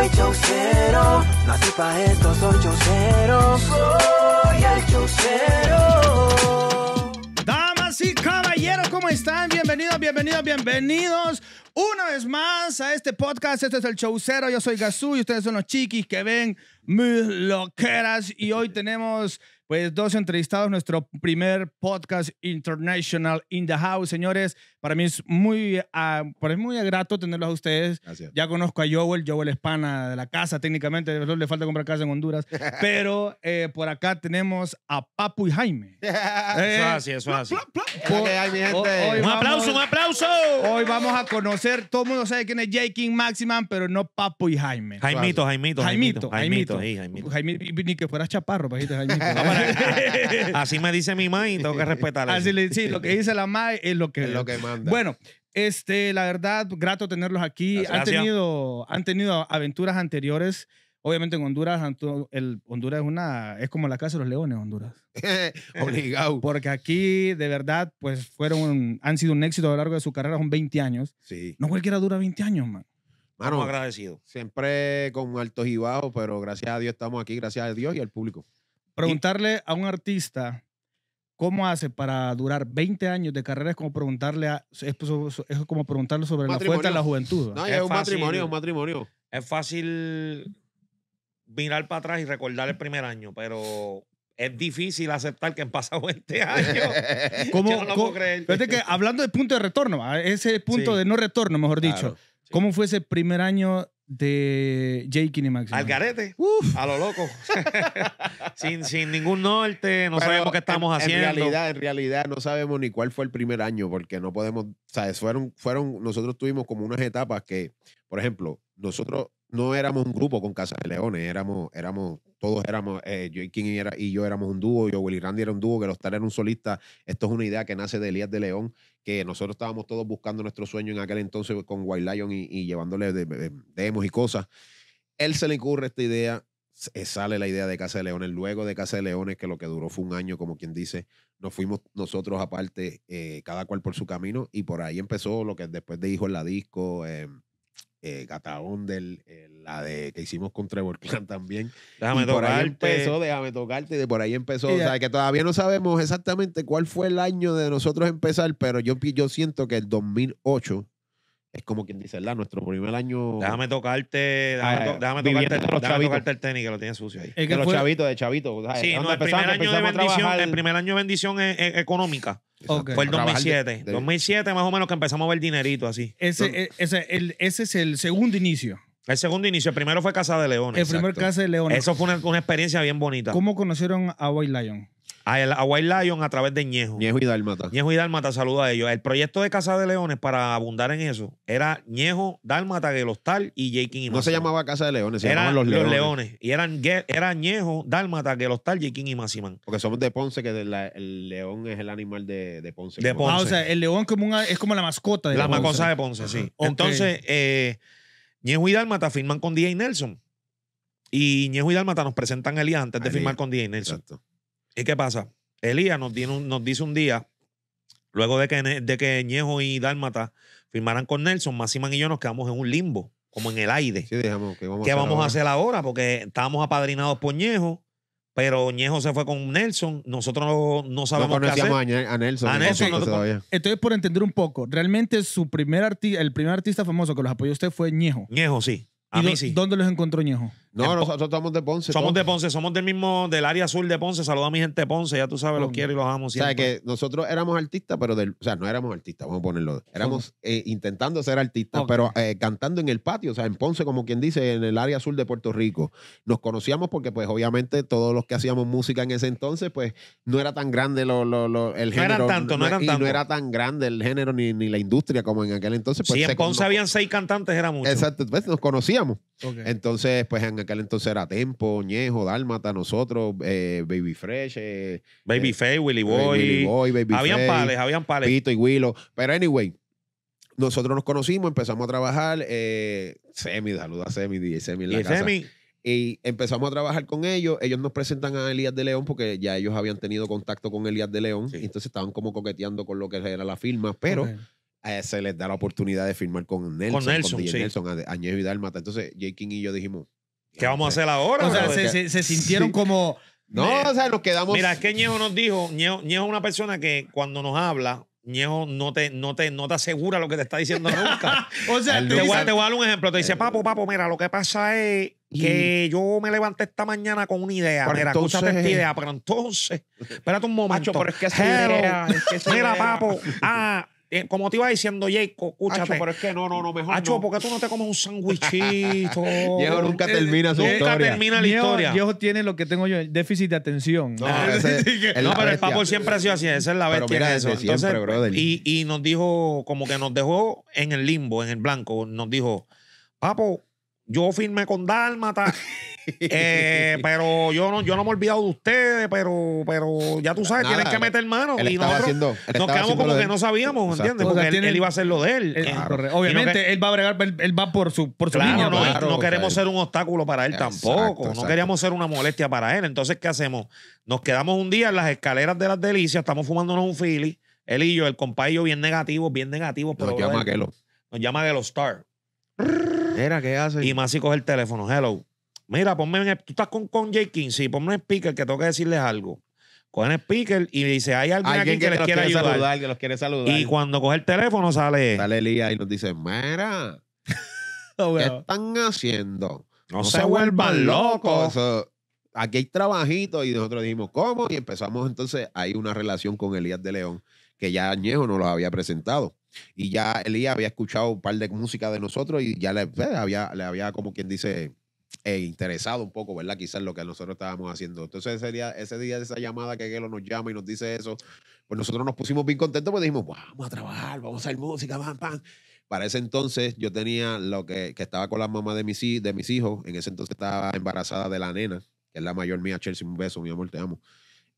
soy chaucero, pa' esto, soy chaucero, el chaucero. Damas y caballeros, ¿cómo están? Bienvenidos, bienvenidos, bienvenidos. Una vez más a este podcast, este es el Chaucero, yo soy Gazú y ustedes son los chiquis que ven mis loqueras y hoy tenemos pues dos entrevistados, nuestro primer podcast international in the house, señores. Para mí es muy, uh, para muy grato tenerlos a ustedes. Ya conozco a Joel, Joel es pana de la casa técnicamente, solo le falta comprar casa en Honduras. pero eh, por acá tenemos a Papu y Jaime. Eh, eso es así, eso así. un aplauso, un aplauso. Hoy vamos a conocer, todo el mundo sabe quién es J. King Maximan, pero no Papu y Jaime. Jaimito, Jaimito. Jaimito, Jaimito. Jaimito, Jaimito. Jaimito, Ni que fueras chaparro, pajito, Jaimito. Así me dice mi mai y tengo que respetarla Así sí, lo que dice la mai es lo que, lo que manda. Bueno, este, la verdad, grato tenerlos aquí. Han tenido, han tenido aventuras anteriores. Obviamente en Honduras, el, Honduras es una, es como la casa de los leones, Honduras. Obligado. Porque aquí, de verdad, pues fueron, han sido un éxito a lo largo de su carrera, son 20 años. Sí. No cualquiera dura 20 años, man. Mano, agradecido. Siempre con altos y bajos, pero gracias a Dios estamos aquí, gracias a Dios y al público. Preguntarle a un artista cómo hace para durar 20 años de carrera es como preguntarle, a, pues, como preguntarle sobre la fuerza de la juventud. es, un matrimonio, un matrimonio. Es fácil mirar para atrás y recordar el primer año, pero es difícil aceptar que han pasado 20 años. que hablando del punto de retorno, ese punto de no retorno, mejor dicho, ¿cómo fue ese primer año de Jake Maxi. Al garete. A lo loco. sin, sin, ningún norte, no sabemos qué estamos haciendo. En realidad, en realidad, no sabemos ni cuál fue el primer año, porque no podemos. ¿Sabes? Fueron, fueron, nosotros tuvimos como unas etapas que, por ejemplo, nosotros no éramos un grupo con Casa de Leones, éramos, éramos, todos éramos, eh, yo y yo éramos un dúo, yo, Willy Randy era un dúo, que los tal eran un solista. Esto es una idea que nace de Elías de León, que nosotros estábamos todos buscando nuestro sueño en aquel entonces con Wild Lion y, llevándole demos y cosas. Él se le ocurre esta idea, eh, sale la idea de Casa de Leones. Luego de Casa de Leones, que lo que duró fue un año, como quien dice, nos fuimos nosotros aparte, eh, cada cual por su camino, y por ahí empezó lo que después de Hijo en la Disco. Em, eh, Gata eh, la de que hicimos con Trevor también. Por ahí empezó, déjame tocarte, de por ahí empezó. O sea, que todavía no sabemos exactamente cuál fue el año de nosotros empezar, pero yo, yo siento que el 2008 es como quien dice, ¿verdad? Nuestro primer año. Déjame tocarte, déjame, ah, tocarte, el, tenis que lo tiene sucio ahí. de los chavitos, de chavitos. Sí, no, el, primer año de bendición, el primer año de bendición es, económica. Fue el 2007. 2007 más o menos que empezamos a ver dinerito así. Ese, e-, ese, el, ese es el segundo inicio. El segundo inicio, el primero fue Casa de Leones. El primer Casa de Leones. Eso fue una, una, experiencia bien bonita. ¿Cómo conocieron a White Lion? a, a White Lion a través de Ñejo. Ñejo y Dálmata. Ñejo y Dálmata, saluda a ellos. El proyecto de Casa de Leones, para abundar en eso, era Ñejo, Dálmata, Gelostal y J. King y No se llamaba Casa de Leones, se eran llamaban Los Leones. Y eran, era Ñejo, Dálmata, Gelostal, J. King y Massiman. Porque somos de Ponce, que el león es el animal de, Ponce. De Ponce. Ah, o sea, el león como es como la mascota de la Ponce. La mascota de Ponce, sí. Entonces, eh, Ñejo y Dálmata firman con DJ Nelson. Y Ñejo y Dálmata nos presentan a Elías antes de firmar con DJ Nelson. Exacto. ¿Y qué pasa? Elías nos, dice un día, luego de que, de que Ñejo y Dálmata firmaran con Nelson, Massiman y yo nos quedamos en un limbo, como en el aire. Sí, ¿qué vamos, a, hacer ahora? Porque estábamos apadrinados por Ñejo, pero Ñejo se fue con Nelson. Nosotros no, sabemos qué hacer. A, Nelson. A Nelson Entonces, por entender un poco, realmente su primer el primer artista famoso que los apoyó usted fue Ñejo. Ñejo, sí. ¿Dónde los encontró Ñejo? No, nosotros somos de Ponce. Somos de Ponce, somos del mismo, del área sur de Ponce. Saluda a mi gente Ponce, ya tú sabes, los quiero y los amo O sea, que nosotros éramos artistas, pero del, o sea, no éramos artistas, vamos a ponerlo. Éramos eh, intentando ser artistas, pero eh, cantando en el patio, o sea, en Ponce, como quien dice, en el área sur de Puerto Rico. Nos conocíamos porque, pues, obviamente, todos los que hacíamos música en ese entonces, pues, no era tan grande lo, lo, el género. No eran tanto, no, y no era tan grande el género ni, la industria como en aquel entonces. Pues, en Ponce habían seis cantantes, era mucho. Exacto, pues, nos conocíamos. Entonces, pues, en en aquel entonces era Tempo, Ñejo, Dálmata, nosotros, eh, Baby Fresh. Eh, Baby eh, Faye, Willy Boy. Willy Boy, Habían pales, habían pales. Pito y Willow. Pero anyway, nosotros nos conocimos, empezamos a trabajar. Semi, saluda a Semi, y y empezamos a trabajar con ellos. Ellos nos presentan a Elías de León porque ya ellos habían tenido contacto con Elías de León. entonces estaban como coqueteando con lo que era la firma, pero se les da la oportunidad de firmar con Nelson, con Nelson, Nelson a, Ñejo y Dalmata. Entonces, J. King y yo dijimos, ¿Qué vamos a hacer ahora? O sea, se, sintieron como... No, o sea, nos quedamos... Mira, es que Ñejo nos dijo, Ñejo, es una persona que cuando nos habla, Ñejo no te, no, te, asegura lo que te está diciendo nunca. o sea, te voy, a, te voy, a dar un ejemplo. Te dice, eh. papo, papo, mira, lo que pasa es que yo me levanté esta mañana con una idea. Pero mira, entonces... esta idea, pero entonces, espérate un momento. Macho, pero es que esa idea, es que Mira, papo, ah, eh, como te iba diciendo, Jake, escúchate. pero es que no, no, no, mejor Acho, porque tú no te comes un sándwichito Diego nunca eh, termina su historia. Nunca termina la historia. Diego tiene lo que tengo yo, déficit de atención. No, pero el papo siempre ha sido así, esa es la bestia. Pero mira, eso. Y, y nos dijo, como que nos dejó en el limbo, en el blanco, nos dijo, papo, yo firmé con Dálmata eh, pero yo no, yo no me he olvidado de ustedes, pero, pero ya tú sabes, tienes tienen que meter mano. y nosotros nos quedamos como que no sabíamos, ¿entiendes? Porque él, iba a hacer lo de él. Eh, Obviamente, él va a bregar, él, va por su, por su línea, No, pues. queremos ser un obstáculo para él tampoco. No queríamos ser una molestia para él. Entonces, ¿qué hacemos? Nos quedamos un día en las escaleras de las delicias, estamos fumándonos un Philly. Él y yo, el compa bien negativo, bien negativo. nos llama Gelo. Nos llama Gelo Star. Era, ¿qué hace? Y Masi coge el teléfono. Hello. Mira, ponme en, tú estás con, con J. King, y ponme un speaker que tengo que decirles algo. Coge el speaker y dice, hay alguien, que, les quiere ayudar. Saludar, que los quiere saludar. Y cuando coge el teléfono sale... Sale Elías y nos dice, mira, oh, ¿qué están haciendo? No, se, vuelvan, locos. aquí hay trabajito y nosotros dijimos, ¿cómo? Y empezamos entonces, hay una relación con Elías de León que ya Añejo nos los había presentado. Y ya Elías había escuchado un par de música de nosotros y ya le, pues, le había, como quien dice, eh, interesado un poco, ¿verdad? Quizás lo que nosotros estábamos haciendo. Entonces, ese día, ese día de esa llamada que Gelo nos llama y nos dice eso, pues nosotros nos pusimos bien contentos porque dijimos, vamos a trabajar, vamos a hacer música, pam, pam. Para ese entonces yo tenía lo que, estaba con la mamá de mis, de mis hijos, en ese entonces estaba embarazada de la nena, que es la mayor mía, Chelsea, un beso, mi amor, te amo.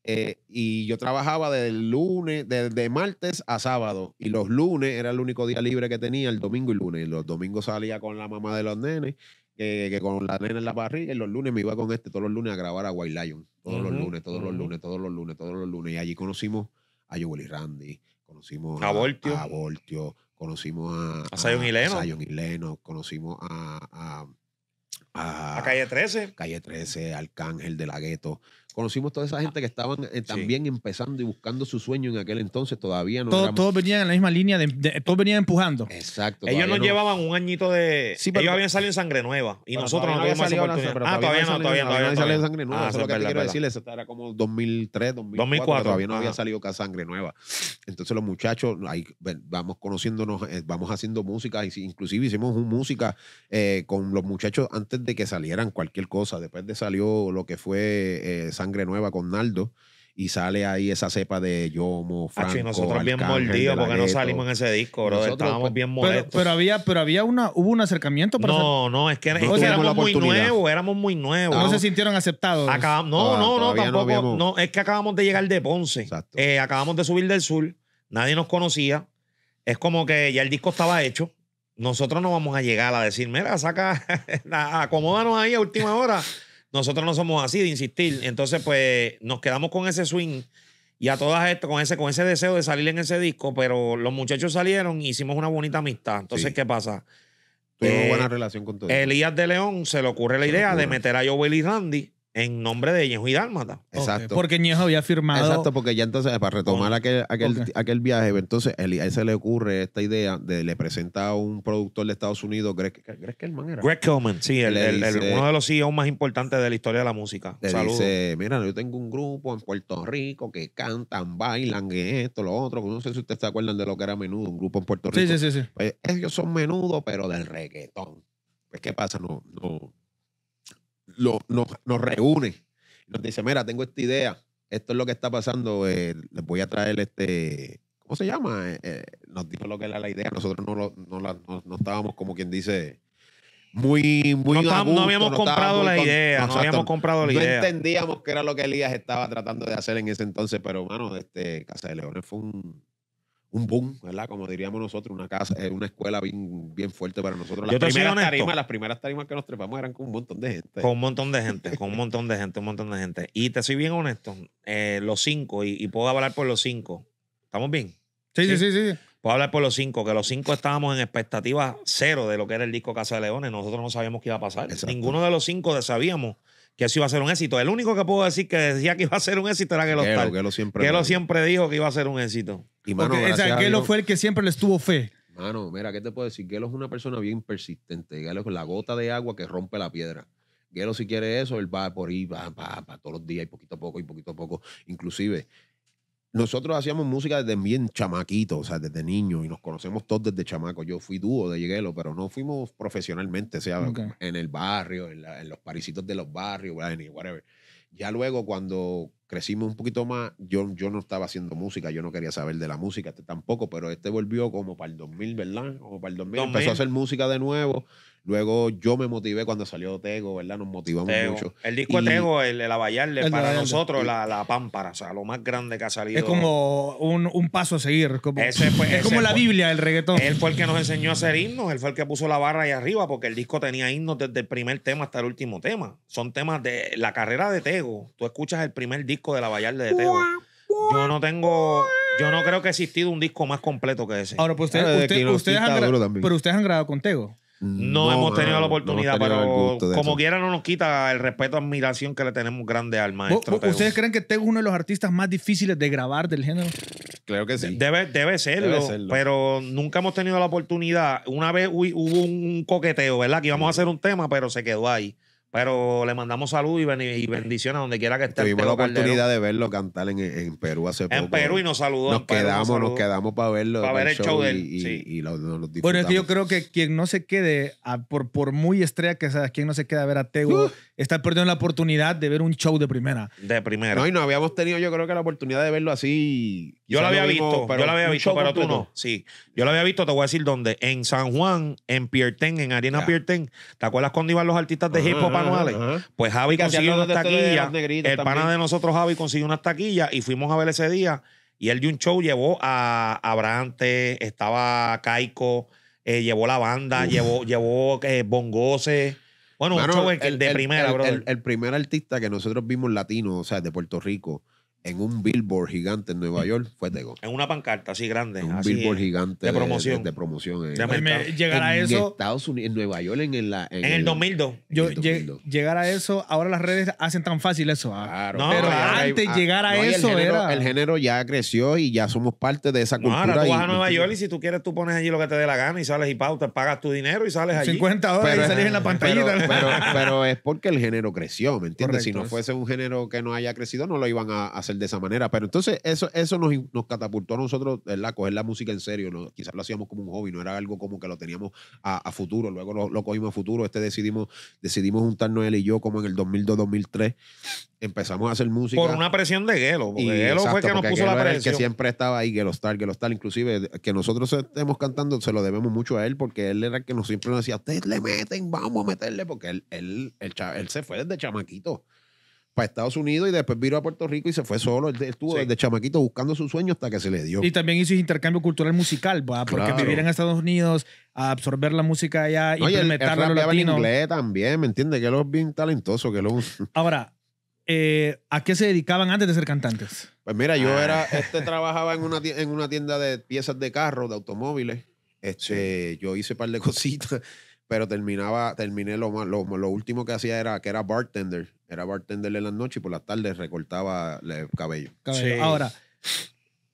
Eh, y yo trabajaba del lunes, de, martes a sábado. Y los lunes era el único día libre que tenía, el domingo y lunes. Y los domingos salía con la mamá de los nenes que con la nena en la barriga y los lunes me iba con este todos los lunes a grabar a White Lion. Todos los lunes, todos los lunes, todos los lunes, todos los lunes. Y allí conocimos a Joel y Randy, conocimos a, Voltio. A Voltio, conocimos a, a Zion y Leno. conocimos a, a, a, Calle 13. Calle 13, Arcángel de la Gueto conocimos toda esa ah, gente que estaban eh, también empezando y buscando su sueño en aquel entonces, todavía no. Todos, venían en la misma línea, de, todos venían empujando. Exacto. Ellos nos no... llevaban un añito de. Sí, pero, ellos habían salido en sangre nueva y nosotros no ah, todavía no, todavía no. Todavía salido en sangre nueva. Ah, lo que te quiero Era como 2003, 2004. Todavía no había salido acá sangre nueva. Entonces los muchachos, ahí vamos conociéndonos, eh, vamos haciendo música, inclusive hicimos un música eh, con los muchachos antes de que salieran cualquier cosa. Después de salió lo que fue. Eh, sangre nueva con Naldo y sale ahí esa cepa de Yomo, Franco, y nosotros bien mordidos porque no salimos en ese disco, Estábamos pues, pero, bien molestos. Pero, había, pero había una, hubo un acercamiento para No, no, es que éramos muy nuevos, éramos muy nuevos. No, se sintieron aceptados. Ah, no, no, no, tampoco. es que acabamos de llegar de Ponce. Eh, acabamos de subir del sur, nadie nos conocía. Es como que ya el disco estaba hecho. Nosotros no vamos a llegar a decir, mira, saca, acomódanos ahí a última hora. Nosotros no somos así de insistir. Entonces, pues nos quedamos con ese swing y a todas estas, con ese, con ese deseo de salir en ese disco, pero los muchachos salieron y hicimos una bonita amistad. Entonces, ¿qué pasa? Tuvimos eh, buena relación con todo. Elías de León se le ocurre la idea de meter a Joel y Randy en nombre de Ñejo y Dálmata. Exacto. porque Ñejo había firmado. Exacto, porque ya entonces, para retomar aquel, viaje, entonces a él se le ocurre esta idea de le presenta a un productor de Estados Unidos, Greg, Greg Kelman era. Greg Kelman, sí, uno de los CEOs más importantes de la historia de la música. Le dice, mira, yo tengo un grupo en Puerto Rico que cantan, bailan, esto, lo otro. No sé si ustedes se acuerdan de lo que era menudo, un grupo en Puerto Rico. Sí, sí, sí. sí. Eh, ellos son menudo, pero del reggaetón. Pues, ¿qué pasa? no lo, nos, nos, reúne nos dice, mira, tengo esta idea, esto es lo que está pasando, eh, les voy a traer este, ¿cómo se llama? Eh, eh, nos dijo lo que era la idea, nosotros no, no, la, no, estábamos como quien dice muy, muy. No, habíamos comprado la idea, no, habíamos comprado la idea. No entendíamos qué era lo que Elías estaba tratando de hacer en ese entonces, pero, mano, este, Casa de Leones fue un un boom, ¿verdad? Como diríamos nosotros, una casa, eh, una escuela bien, fuerte para nosotros. Las, primeras tarimas, las primeras tarimas que nos trepamos eran con un montón de gente. Con un montón de gente, con un montón de gente, un montón de gente. Y te soy bien honesto, eh, los cinco, y, puedo hablar por los cinco. ¿Estamos bien? Sí, sí, sí, sí, Puedo hablar por los cinco, que los cinco estábamos en expectativa cero de lo que era el disco Casa de Leones. Nosotros no sabíamos qué iba a pasar. Ninguno de los cinco sabíamos que eso iba a ser un éxito. El único que puedo decir que decía que iba a ser un éxito era Gelo lo Gelo siempre, siempre dijo que iba a ser un éxito. Y mano, fue el que siempre le estuvo fe. Mano, mira, ¿qué te puedo decir? Gelo es una persona bien persistente. Gelo es la gota de agua que rompe la piedra. Gelo, si quiere eso, él va por ahí, va, va, va todos los días y poquito a poco y poquito a poco. Inclusive, nosotros hacíamos música desde bien chamaquito, o sea, desde niño, y nos conocemos todos desde chamaco. Yo fui dúo de Yeguelo, pero no fuimos profesionalmente, o sea, en el barrio, en, los parisitos de los barrios, whatever. Ya luego, cuando crecimos un poquito más, yo, yo no estaba haciendo música, yo no quería saber de la música, este tampoco, pero este volvió como para el 2000, ¿verdad? Como para el 2000. empezó a hacer música de nuevo Luego yo me motivé cuando salió Tego, ¿verdad? Nos motivamos mucho. El disco de Tego, el, la para nosotros la, pámpara, o sea, lo más grande que ha salido. Es como un, paso a seguir. Como... es como la Biblia del reggaetón. Él fue el que nos enseñó a hacer himnos, él fue el que puso la barra ahí arriba, porque el disco tenía himnos desde el primer tema hasta el último tema. Son temas de la carrera de Tego. Tú escuchas el primer disco de la de Tego. Yo no tengo. Yo no creo que ha existido un disco más completo que ese. Ahora, pues, ah, pero ustedes han grabado con Tego. No, hemos tenido la oportunidad, pero como quiera no nos quita el respeto, admiración que le tenemos grande al maestro. ¿Ustedes creen que tengo es uno de los artistas más difíciles de grabar del género? Claro que sí. Debe, debe, serlo, pero nunca hemos tenido la oportunidad. Una vez hubo un coqueteo, ¿verdad? Que íbamos a hacer un tema, pero se quedó ahí. Pero le mandamos salud y, bendición a donde quiera que esté. Tuvimos la oportunidad de verlo cantar en, en, Perú hace poco. En Perú y nos saludó. Nos quedamos, nos, quedamos para verlo. Para ver el Y, bueno, yo creo que quien no se quede, por, por muy estrella que sea, quien no se quede a ver a Tego. Uh. Estás perdiendo la oportunidad de ver un show de primera. De primera. No, y no habíamos tenido, yo creo que la oportunidad de verlo así. Yo lo había visto, pero yo había visto, pero tú no. Sí, yo lo había visto, te voy a decir dónde. En San Juan, en Pierten, en Arena Pier Pierten. ¿Te acuerdas cuando iban los artistas de hip hop anuales? Pues Javi consiguió una taquilla, El pana de nosotros, Javi, consiguió unas taquilla y fuimos a ver ese día. Y él de un show llevó a, Abrantes, estaba Caico, eh, llevó la banda, llevó, llevó eh, Bongose. Bueno, un el, el de primera, bro. el, primer artista que nosotros vimos latino, o sea, de Puerto Rico, en un billboard gigante en Nueva York fue Tego. En una pancarta así grande. un billboard gigante de promoción. De, promoción. En, llegar a eso. Estados Unidos, en Nueva York, en, la, en, el, 2002. Yo, llegar a eso, ahora las redes hacen tan fácil eso. Ah. pero antes ah, llegar a eso el género, el género ya creció y ya somos parte de esa cultura. ahora tú vas a Nueva York y si tú quieres, tú pones allí lo que te dé la gana y sales y pautas, pagas tu dinero y sales allí. 50 dólares pero, y salís en la pantallita. Pero, es porque el género creció, ¿me entiendes? si no fuese un género que no haya crecido, no lo iban a hacer de esa manera. Pero entonces eso, eso nos, nos catapultó a nosotros, a Coger la música en serio. Quizás lo hacíamos como un hobby, no era algo como que lo teníamos a, futuro. Luego lo, cogimos a futuro. Este decidimos, decidimos juntarnos él y yo como en el 2002-2003. Empezamos a hacer música. Por una presión de Gelo. y, Gelo fue que nos puso la presión. que siempre estaba ahí, Gelo Star, Gelo Star. Inclusive que nosotros estemos cantando se lo debemos mucho a él porque él era el que nos siempre nos decía, ustedes le meten, vamos a meterle porque él, él, él se fue desde chamaquito para Estados Unidos y después vino a Puerto Rico y se fue solo. estuvo desde chamaquito buscando su sueño hasta que se le dio. Y también hizo intercambio cultural musical, ¿verdad? porque claro. vivir en Estados Unidos, a absorber la música allá, y implementarla el, el en inglés también, ¿me entiendes? Que él es bien talentoso. Que lo... Ahora, eh, ¿a qué se dedicaban antes de ser cantantes? Pues mira, yo era, ah. este trabajaba en una, tienda, en una tienda de piezas de carro, de automóviles. Este, Yo hice un par de cositas pero terminaba, terminé lo, lo, último que hacía era que era bartender. Era bartender en las noches y por las tardes recortaba el cabello. Ahora,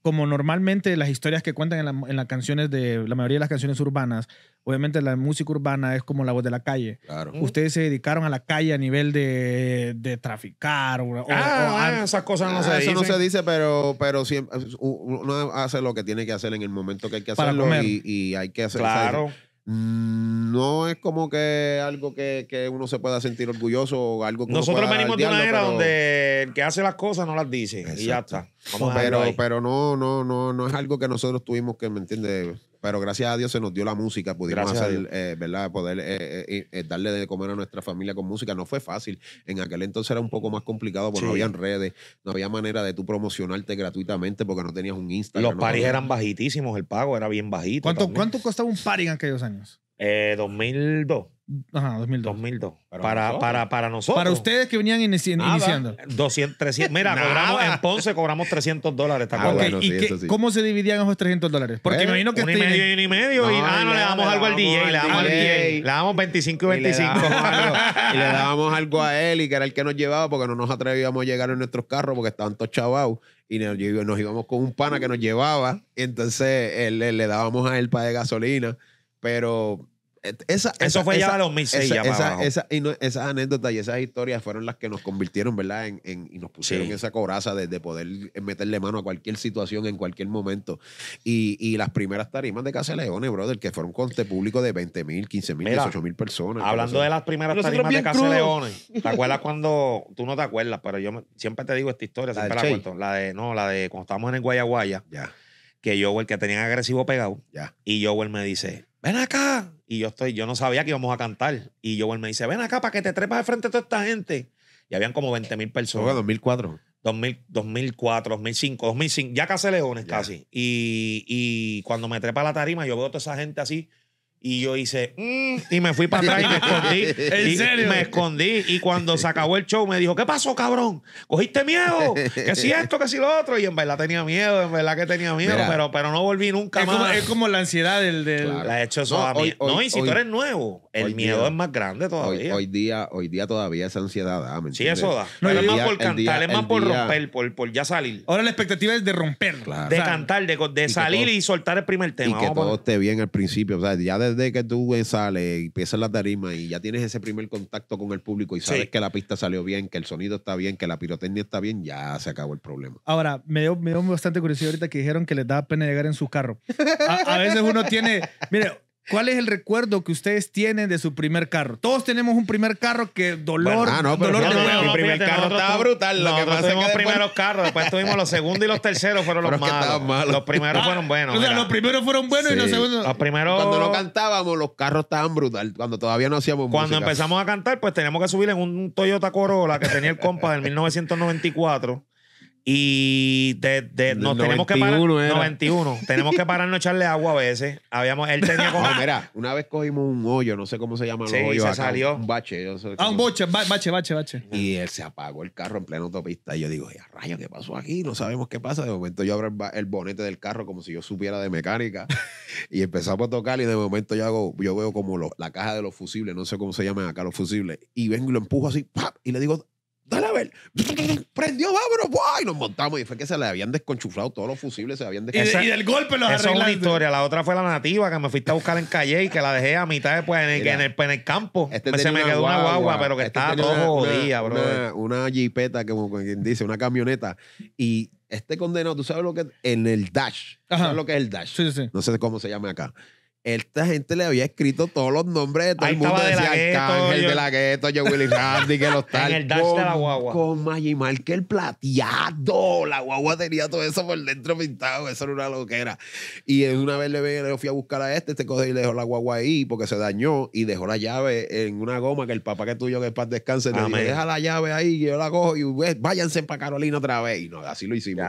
como normalmente las historias que cuentan en, en, las canciones de la mayoría de las canciones urbanas, obviamente la música urbana es como la voz de la calle. Claro. Ustedes se dedicaron a la calle a nivel de, de traficar. O, ah, ah esas cosas no ah, se dicen. Eso no se dice, pero, pero siempre, uno hace lo que tiene que hacer en el momento que hay que hacerlo y, hay que hacer. Claro. Mm, no es como que algo que, que, uno se pueda sentir orgulloso o algo que Nosotros venimos de una era donde el que hace las cosas no las dice y ya está. pero, pero no, no, no, no es algo que nosotros tuvimos que, ¿me entiendes? Pero gracias a Dios se nos dio la música, pudimos hacer, eh, ¿verdad? Poder eh, eh, darle de comer a nuestra familia con música. No fue fácil. En aquel entonces era un poco más complicado porque no había redes, no había manera de tú promocionarte gratuitamente porque no tenías un Instagram. Los paris eran bajitísimos, el pago era bien bajito. ¿Cuánto, ¿cuánto costaba un pari en aquellos años? 2002. Ajá, 2002. 2002. Para, para, para, nosotros. Para ustedes que venían iniciando. 200, 300. Mira, cobramos, en Ponce cobramos 300 dólares. Ah, cómo se dividían esos 300 dólares? Porque me imagino que. Un y medio y medio. y, ah, no, le, damos algo al DJ. Le damos al DJ. Le 25 y 25. Y le, dábamos algo a él y que era el que nos llevaba porque no nos atrevíamos a llegar en nuestros carros porque estaban todos chavados y nos, íbamos con un pana que nos llevaba. entonces le dábamos a él para de gasolina. Pero eso fue esa, ya a los esa, y Esas anécdotas y esas historias fueron las que nos convirtieron, ¿verdad? En, y nos pusieron esa coraza de, poder meterle mano a cualquier situación en cualquier momento. Y, y las primeras tarimas de Casa Leones, brother, que fueron un conte este público de 20 mil, 15 mil, 18 mil personas. Hablando de las primeras tarimas de Casa ¿te acuerdas cuando tú no te acuerdas? Pero yo siempre te digo esta historia, siempre la cuento. La de, no, la de cuando estábamos en el Guayaguaya. Ya. Que el que tenía agresivo pegado. Ya. Y Jowell me dice, ven acá. Y yo estoy, yo no sabía que íbamos a cantar. Y Joel me dice, ven acá para que te trepas de frente a toda esta gente. Y habían como 20 mil personas. 2004. 2000, 2004, 2005, 2005, ya casi leones casi. Y, y, cuando me trepa la tarima, yo veo a toda esa gente así, y yo hice, mm", y me fui para atrás y me escondí. y Me escondí. Y cuando se acabó el show, me dijo, ¿qué pasó, cabrón? ¿Cogiste miedo? ¿Qué si esto, qué si lo otro? Y en verdad tenía miedo, en verdad que tenía miedo, pero, pero no volví nunca es más. Como, es como la ansiedad del. La he hecho eso a mí. no, y si tú eres nuevo, el miedo es más grande todavía. Hoy, día hoy día todavía esa ansiedad da. sí, eso da. pero es más por cantar, es más por romper, por, ya salir. Ahora la expectativa es de romper, de cantar, de, salir y soltar el primer tema. Y que todo esté bien al principio, o sea, ya de de que tú eh, sales, y empiezas la tarima y ya tienes ese primer contacto con el público y sabes que la pista salió bien, que el sonido está bien, que la pirotecnia está bien, ya se acabó el problema. Ahora, me dio, me dio bastante curiosidad ahorita que dijeron que les da pena llegar en su carro. A, a veces uno tiene, mire, ¿Cuál es el recuerdo que ustedes tienen de su primer carro? Todos tenemos un primer carro que dolor, ah, Mi primer carro estaba brutal. Lo que primeros carros, después tuvimos los segundos y los terceros fueron los malos. Los primeros fueron buenos. los primeros fueron buenos y los segundos. Cuando no cantábamos, los carros estaban brutal. Cuando todavía no hacíamos Cuando empezamos a cantar, pues teníamos que subir en un Toyota Corolla que tenía el compa del 1994. Y de, de, nos tenemos que parar. 91. tenemos que pararnos a echarle agua a veces. Habíamos, él tenía como. mira, una vez cogimos un hoyo, no sé cómo se llama los sí, Se salió. Un bache. ah, un boche, bache, bache, bache. Y él se apagó el carro en plena autopista. Y yo digo, ya rayo, ¿qué pasó aquí? No sabemos qué pasa. De momento yo abro el, bonete del carro como si yo supiera de mecánica. y empezamos a tocar. Y de momento yo hago, yo veo como la caja de los fusibles, no sé cómo se llaman acá los fusibles. Y vengo y lo empujo así, y le digo, dale a ver. Prendió, vámonos, y nos montamos. Y fue que se le habían desconchuflado todos los fusibles, se habían Y, del golpe Eso Esa es una historia. La otra fue la nativa, que me fuiste a buscar en calle y que la dejé a mitad después en el, en pues, en el campo. Este se me quedó una guagua, pero que este estaba todo jodida, bro. Una, una jipeta, como quien dice, una camioneta. Y este condenado, tú sabes lo que es en el dash. ¿Sabes lo que es el dash? Sí, sí. No sé cómo se llama acá esta gente le había escrito todos los nombres de todo el mundo. Arcángel, de la gueto, yo Willy Randy, que los tal. el de la guagua. Con que el plateado. La guagua tenía todo eso por dentro pintado. Eso era una loquera. Y una vez le, fui a buscar a este, este coge y le dejó la guagua ahí porque se dañó y dejó la llave en una goma que el papá que tuyo que es paz descanse le dijo, deja la llave ahí, y yo la cojo y váyanse para Carolina otra vez. Y no, así lo hicimos.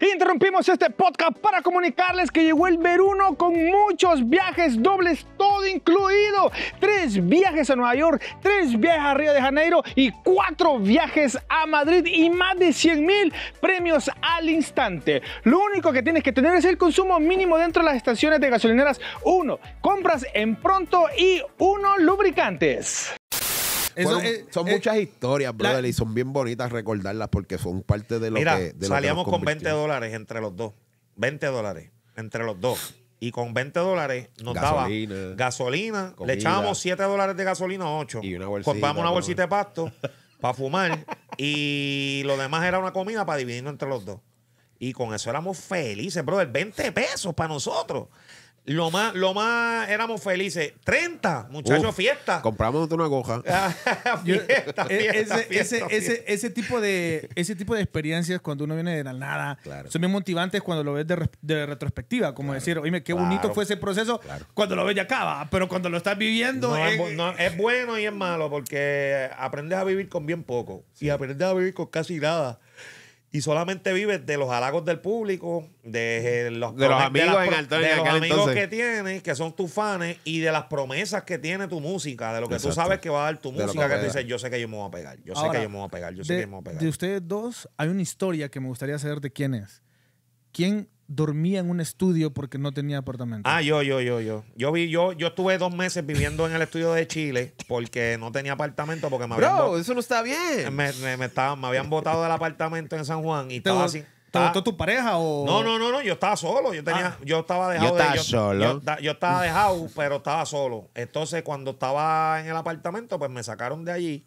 Interrumpimos este podcast para comunicarles que llegó el veruno con muchos viajes dobles, todo incluido. Tres viajes a Nueva York, tres viajes a Río de Janeiro y cuatro viajes a Madrid y más de 100 mil premios al instante. Lo único que tienes que tener es el consumo mínimo dentro de las estaciones de gasolineras. Uno, compras en pronto y uno, lubricantes son eh, muchas historias, brother, y son bien bonitas recordarlas porque son parte de lo que. De salíamos con 20 dólares entre los dos. 20 dólares entre los dos. Y con 20 dólares nos daba gasolina. le echábamos 7 dólares de gasolina, 8. Y una una bolsita de pasto para fumar. Y lo demás era una comida para dividirnos entre los dos. Y con eso éramos felices, brother. 20 pesos para nosotros. Lo más, lo más éramos felices. 30, muchachos, fiesta. Compramos una coja. E-, e-, ese, ese, tipo de, ese tipo de experiencias cuando uno viene de la nada son bien motivantes cuando lo ves de, de retrospectiva. Como decir, oye, qué bonito fue ese proceso cuando lo ves ya acaba. Pero cuando lo estás viviendo. es, bueno y es malo porque aprendes a vivir con bien poco y aprendes a vivir con casi nada y solamente vives de los halagos del público, de los, amigos, que tienes, que son tus fans, y de las promesas que tiene tu música, de lo que tú sabes que va a dar tu música, que, tú dices, yo sé que yo me voy a pegar, yo sé que yo me voy a pegar, yo sé que yo me voy a pegar. De ustedes dos, hay una historia que me gustaría saber de quién es. ¿Quién dormía en un estudio porque no tenía apartamento. Ah, yo, yo, yo, yo. Yo vi, yo, yo estuve dos meses viviendo en el estudio de Chile porque no tenía apartamento porque me habían. Bro, eso no está bien. Me, habían botado del apartamento en San Juan y estaba así. ¿Te votó tu pareja o.? No, no, no, no. Yo estaba solo. Yo tenía, ah. yo estaba dejado. Yo estaba de, yo, yo estaba dejado, pero estaba solo. Entonces, cuando estaba en el apartamento, pues me sacaron de allí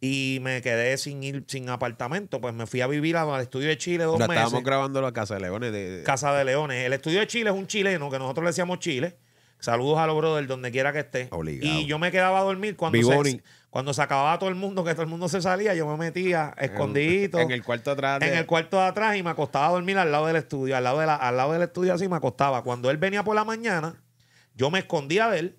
y me quedé sin ir, sin apartamento. Pues me fui a vivir al estudio de Chile dos meses. Estábamos grabando la Casa de Leones. De, Casa de Leones. El estudio de Chile es un chileno que nosotros le decíamos Chile. Saludos a los brothers donde quiera que esté. Y yo me quedaba a dormir cuando se, cuando se acababa todo el mundo, que todo el mundo se salía, yo me metía escondido. En, el cuarto atrás. En el cuarto de atrás y me acostaba a dormir al lado del estudio. Al lado, al lado del estudio así me acostaba. Cuando él venía por la mañana, yo me escondía de él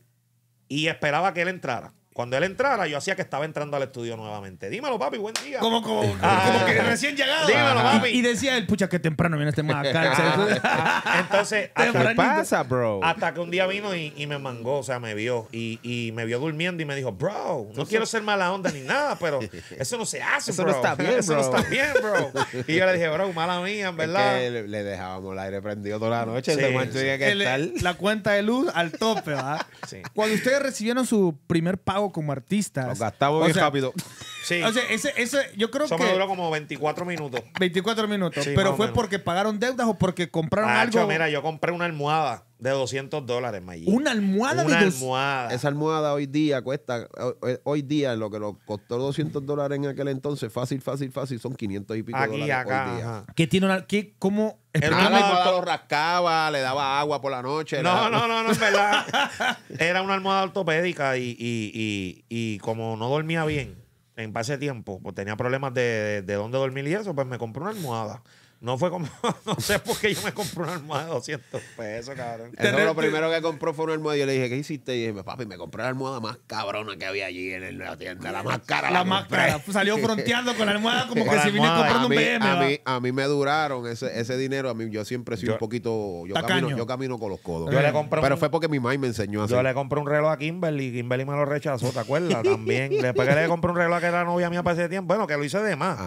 y esperaba que él entrara. Cuando él entrara, yo hacía que estaba entrando al estudio nuevamente. Dímelo, papi, buen día. Como, como, ah, que recién llegado. Dímelo, papi. Y, decía él, pucha, que temprano viene este más ah, acá. Entonces, ¿Qué pasa, bro? Hasta que un día vino y, me mangó, o sea, me vio. Y, me vio durmiendo y me dijo, bro, no quiero ser mala onda ni nada, pero eso no se hace, eso bro. No está bien, bro. Eso no está bien, bro. Y yo le dije, bro, mala mía, en verdad. le dejábamos el aire prendido toda la noche. Sí, tenía que estar. La cuenta de luz al tope, ¿verdad? Sí. Cuando ustedes recibieron su primer pago como artista. Nos gastamos bien rápido. Sí. ese, yo creo que. Eso me duró como 24 minutos. 24 minutos. pero fue porque pagaron deudas o porque compraron algo. mira, yo compré una almohada de 200 dólares, Una almohada Una de almohada. Esa almohada hoy día cuesta, eh, hoy, día lo que lo costó 200 dólares en aquel entonces, fácil, fácil, fácil, son 500 y pico Aquí, acá. ¿Qué tiene una, qué, cómo? El lo rascaba, le daba agua por la noche. No, no, no, no, es verdad. Era una almohada ortopédica y, y, y, y como no dormía bien en pase tiempo, pues tenía problemas de, de, de, dónde dormir y eso, pues me compré una almohada. No fue como, no sé por qué yo me compré una almohada de 200 pesos, cabrón. Entonces, lo primero que compró fue una almohada. Y yo le dije, ¿qué hiciste? Y dije, papi, me compré la almohada más cabrona que había allí en la tienda, la más cara. La, más cara. Salió fronteando con la almohada como que si vine comprando un BM. A mí, a mí me duraron ese, ese dinero. A mí, yo siempre soy un poquito. Yo camino, yo camino con los codos. Pero fue porque mi mamá me enseñó así. Yo le compré un reloj a Kimberly y Kimberly me lo rechazó, ¿te acuerdas? También. Después que le compré un reloj a que era novia mía para ese tiempo, bueno, que lo hice de más.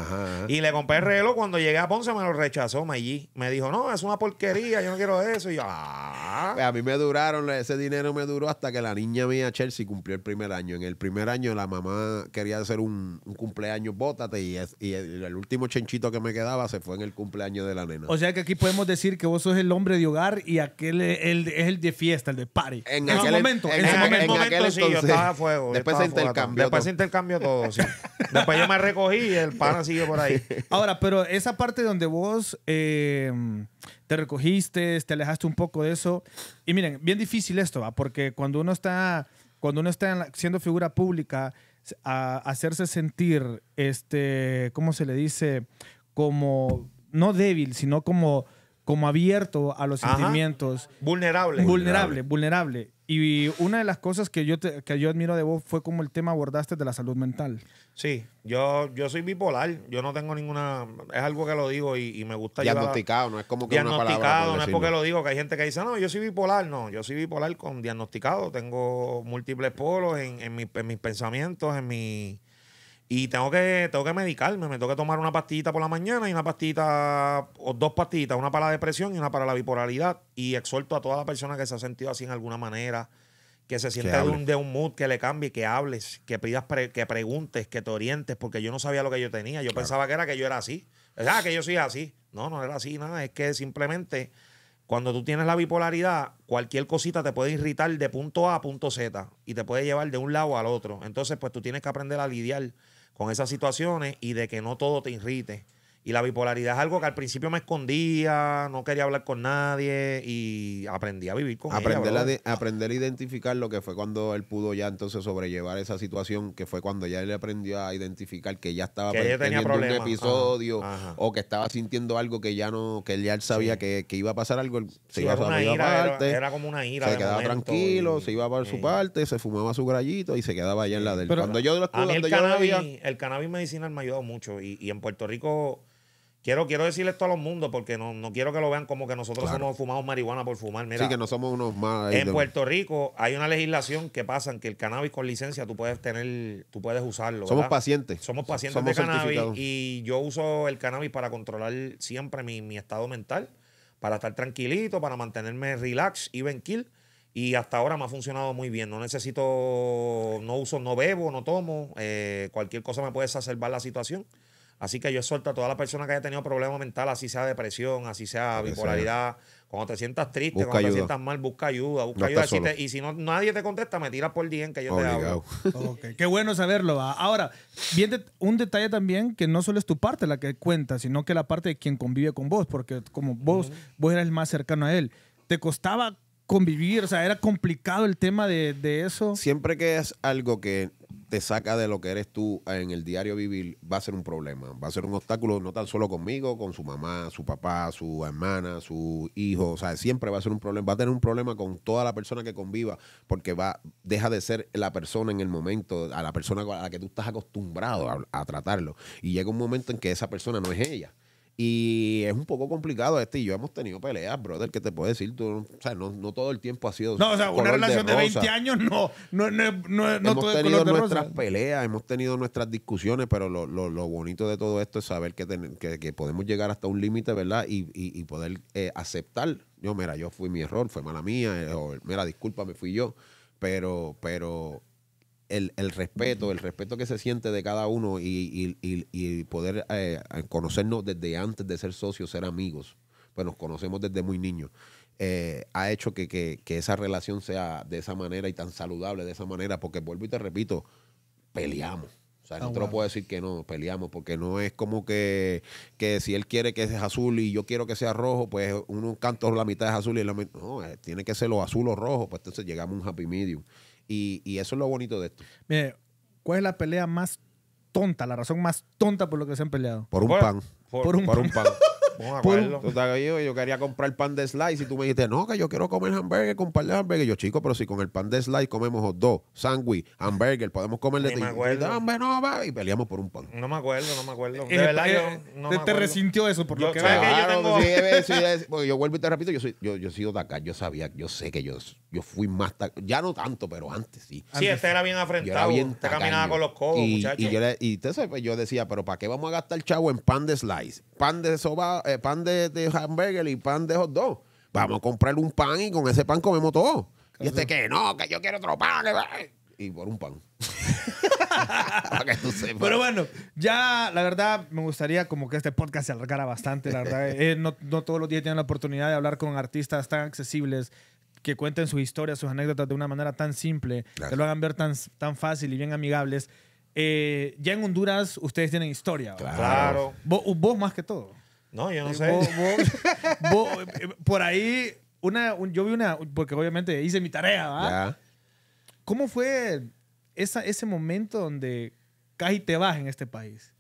Y le compré el reloj cuando llegué a Ponce, me lo rechazó allí Me dijo, no, es una porquería, yo no quiero eso. Y yo, ah". pues a mí me duraron, ese dinero me duró hasta que la niña mía, Chelsea, cumplió el primer año. En el primer año la mamá quería hacer un, cumpleaños, bótate, y, el, último chenchito que me quedaba se fue en el cumpleaños de la nena. O sea que aquí podemos decir que vos sos el hombre de hogar y aquel es el, de fiesta, el de party. En, en aquel momento, en, aquel momento, sí, yo estaba a fuego. Después se intercambió Después se intercambió todo, sí. Después yo me recogí y el pan sigue por ahí. Ahora, pero esa parte donde vos eh, te recogiste, te alejaste un poco de eso. Y miren, bien difícil esto, ¿va? porque cuando uno está, cuando uno está siendo figura pública, hacerse sentir, este, ¿cómo se le dice? Como, no débil, sino como, como abierto a los sentimientos. Vulnerable. Vulnerable, vulnerable. Y una de las cosas que yo, que yo admiro de vos fue como el tema abordaste de la salud mental. Sí, yo, yo soy bipolar, yo no tengo ninguna, es algo que lo digo y, me gusta Diagnosticado, no es como que una palabra no es porque lo digo, que hay gente que dice, no, yo soy bipolar, no, yo soy bipolar con diagnosticado, tengo múltiples polos en, en, mis pensamientos, en mi... Y tengo que, tengo que medicarme, me tengo que tomar una pastita por la mañana y una pastita o dos pastitas una para la depresión y una para la bipolaridad. Y exhorto a toda la persona que se ha sentido así en alguna manera, que se sienta de un, mood, que le cambie, que hables, que pidas, que preguntes, que te orientes, porque yo no sabía lo que yo tenía. Yo pensaba que era que yo era así. Ah, que yo soy así. No, no era así nada. Es que simplemente cuando tú tienes la bipolaridad, cualquier cosita te puede irritar de punto A a punto Z y te puede llevar de un lado al otro. Entonces, pues tú tienes que aprender a lidiar con esas situaciones y de que no todo te irrite. Y la bipolaridad es algo que al principio me escondía, no quería hablar con nadie y aprendí a vivir con aprender aprender a identificar lo que fue cuando él pudo ya entonces sobrellevar esa situación, que fue cuando ya él aprendió a identificar que ya estaba que teniendo un episodio o que estaba sintiendo algo que ya no, que él ya sabía que, iba a pasar algo, se iba a parte, era, como una ira. Se quedaba tranquilo, se iba a su parte, se fumaba su grallito y se quedaba allá en la del. cuando yo, a mí el, cannabis, el cannabis medicinal me ayudó mucho y, y en Puerto Rico Quiero, quiero esto a los mundos porque no, no quiero que lo vean como que nosotros somos fumados marihuana por fumar. Mira, sí, que no somos unos más. En Puerto Rico hay una legislación que pasa en que el cannabis con licencia tú puedes tener, tú puedes usarlo. Somos pacientes. Somos pacientes de cannabis y yo uso el cannabis para controlar siempre mi, estado mental, para estar tranquilito, para mantenerme relax, y kill. Y hasta ahora me ha funcionado muy bien. No necesito, no uso, no bebo, no tomo. Eh, cualquier cosa me puede exacerbar la situación. Así que yo suelto a toda la persona que haya tenido problemas mentales, así sea depresión, así sea bipolaridad. Cuando te sientas triste, cuando te sientas mal, busca ayuda, busca ayuda. y si no, nadie te contesta, me tiras por el en que yo te hago. Qué bueno saberlo. Ahora, bien un detalle también que no solo es tu parte la que cuenta, sino que la parte de quien convive con vos, porque como vos, vos eras el más cercano a él. ¿Te costaba convivir? O sea, ¿era complicado el tema de, de eso? Siempre que es algo que te saca de lo que eres tú en el diario vivir, va a ser un problema. Va a ser un obstáculo no tan solo conmigo, con su mamá, su papá, su hermana, su hijo. O sea, siempre va a ser un problema. Va a tener un problema con toda la persona que conviva porque va, deja de ser la persona en el momento, a la persona a la que tú estás acostumbrado a tratarlo. Y llega un momento en que esa persona no es ella. Y es un poco complicado este y yo hemos tenido peleas, brother, que te puedo decir, tú, o sea, no, no todo el tiempo ha sido No, o sea, una relación de, 20 años no no no, no, hemos tenido nuestras peleas, hemos tenido nuestras discusiones, pero lo, lo, lo bonito de todo esto es saber que, que, que, podemos llegar hasta un límite, ¿verdad? Y, y, poder eh, aceptar, yo mira, yo fui mi error, fue mala mía, eh, mira, disculpa, me fui yo, pero pero el, respeto, el respeto que se siente de cada uno y, poder eh, conocernos desde antes de ser socios, ser amigos, pues nos conocemos desde muy niños, eh, ha hecho que, esa relación sea de esa manera y tan saludable de esa manera, porque vuelvo y te repito, peleamos. O sea, ah, no puedo decir que no, peleamos, porque no es como que, que si él quiere que sea azul y yo quiero que sea rojo, pues uno canto la mitad es azul y la mitad. No, eh, tiene que ser lo azul o rojo, pues entonces llegamos a un happy medium. Y, eso es lo bonito de esto. Mire, ¿cuál es la pelea más tonta, la razón más tonta por lo que se han peleado? Por un pan. Por, un, un pan. yo, quería comprar pan de slice y tú me dijiste, no, que yo quiero comer hamburger con pan de hamburger. yo, chico, pero si con el pan de slice comemos dos dog, sándwich, hamburger, podemos comerle... de no, y peleamos por un pan. No me acuerdo, no me acuerdo. De verdad, yo no me Te resintió eso, por lo que yo vuelvo y te repito, yo, soy, yo, yo he sido de acá, yo sabía, yo sé que yo, yo fui más, ya no tanto, pero antes sí. Sí, antes, este era bien afrentado, caminaba con los codos, y, Y, yo, pues yo decía, pero ¿para qué vamos a gastar chavo en pan de slice? Pan de soba eh, pan de, de, hamburger y pan de hot dog. Vamos a comprarle un pan y con ese pan comemos todo. Y este que no, que yo quiero otro pan. Y por un pan. Pero bueno, ya la verdad me gustaría como que este podcast se alargara bastante, la verdad. Eh, no, todos los días tienen la oportunidad de hablar con artistas tan accesibles que cuenten sus historias, sus anécdotas de una manera tan simple, que lo hagan ver tan, tan fácil y bien amigables. Eh, ya en Honduras ustedes tienen historia. Claro. vos, más que todo. No, yo no eh, sé. Eh, por ahí, una, yo vi una, porque obviamente hice mi tarea, ¿verdad? ¿Cómo fue ese momento donde casi te vas en este país?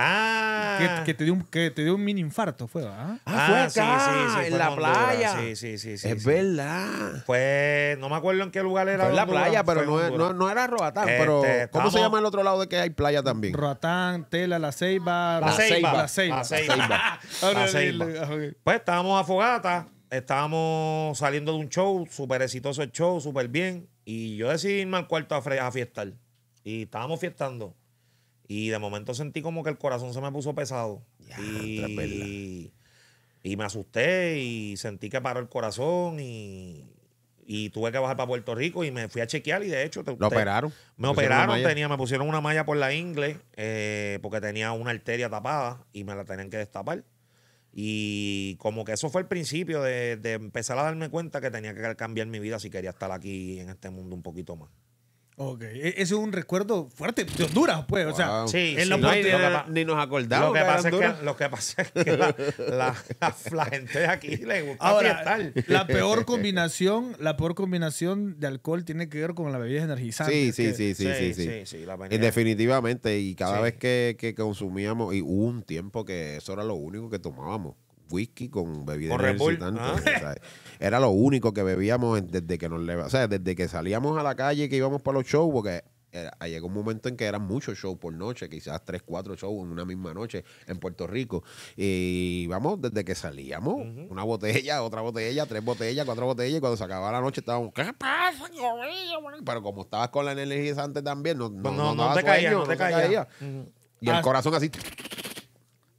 Ah. Que, te dio un, que te dio un mini infarto, fue, Ah, ah acá, en, la playa. es verdad. Pues no me acuerdo en qué lugar era. en la playa, pero no, era Roatán. pero, este, ¿cómo se llama el otro lado de que hay playa también? Roatán, Tela, La Ceiba. La, Ceiba. La Ceiba. Pues estábamos a fogata, estábamos saliendo de un show, súper exitoso el show, súper bien. Y yo decidí irme al cuarto a fiestar. Y estábamos fiestando. Y de momento sentí como que el corazón se me puso pesado. y, me asusté y sentí que paró el corazón y, tuve que bajar para Puerto Rico y me fui a chequear y de hecho... Te, operaron? Me operaron, tenía, me pusieron una malla por la ingle eh, porque tenía una arteria tapada y me la tenían que destapar. Y como que eso fue el principio de, de empezar a darme cuenta que tenía que cambiar mi vida si quería estar aquí en este mundo un poquito más. Ok, e, ese es un recuerdo fuerte de Honduras, pues. O sea, sí, no, ni, nos acordamos. Lo que, pasa es que, lo que, pasa es que la, la, gente de aquí le gusta Ahora, La peor combinación, la peor combinación de alcohol tiene que ver con las bebidas energizantes. Sí, sí, sí, sí, sí, sí, sí, Definitivamente. Y cada vez que, que consumíamos, y hubo un tiempo que eso era lo único que tomábamos whisky con bebida ah. era lo único que bebíamos desde que nos o sea, desde que salíamos a la calle que íbamos para los shows, porque llegó un momento en que eran muchos shows por noche, quizás tres, cuatro shows en una misma noche en Puerto Rico. Y vamos, desde que salíamos, una botella, otra botella, tres botellas, cuatro botellas, y cuando se acababa la noche estábamos, ¿qué pasa? Pero como estabas con la energía antes también, no, no, pues no, te, caías no te, Y el ah. corazón así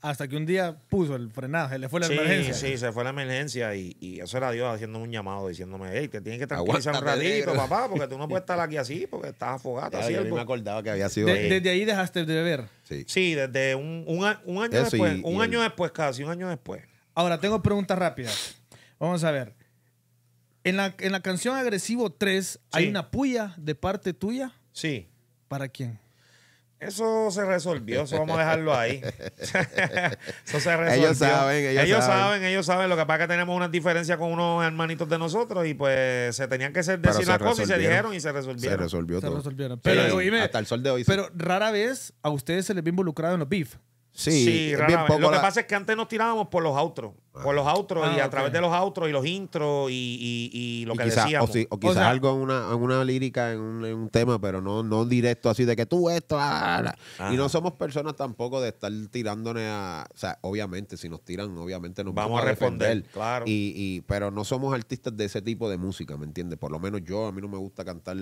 hasta que un día puso el frenaje, le fue la emergencia. Sí, sí se fue la emergencia y, y, eso era Dios haciendo un llamado, diciéndome, hey, te tienes que tranquilizar un ratito, papá, porque tú no puedes estar aquí así, porque estás afogado. Así, me acordaba que había sido... Desde ahí dejaste de beber. Sí, sí desde un, un, año después, un año después casi, un año después. Ahora, tengo preguntas rápidas. Vamos a ver. En la, en la canción Agresivo 3 hay una puya de parte tuya. Sí. ¿Para quién? Eso se resolvió, eso vamos a dejarlo ahí. eso se resolvió. Ellos saben, ellos, ellos saben. Ellos saben, lo que pasa es que tenemos una diferencia con unos hermanitos de nosotros y pues se tenían que decir las cosas y se dijeron y se resolvieron. Se resolvió se todo. Resolvieron. Pero, rara vez a ustedes se les ve involucrado en los beef. Sí, bien Lo que pasa es que antes nos tirábamos por los outros. Ah, por los outros y ah, a través de los outros y los intros y, lo que decíamos. O, quizás algo en una, lírica, en un, tema, pero no, no directo así de que tú esto. Ah, y no somos personas tampoco de estar tirándonos a. O sea, obviamente, si nos tiran, obviamente nos vamos, a responder. claro. Y, pero no somos artistas de ese tipo de música, ¿me entiendes? Por lo menos yo, a mí no me gusta cantar.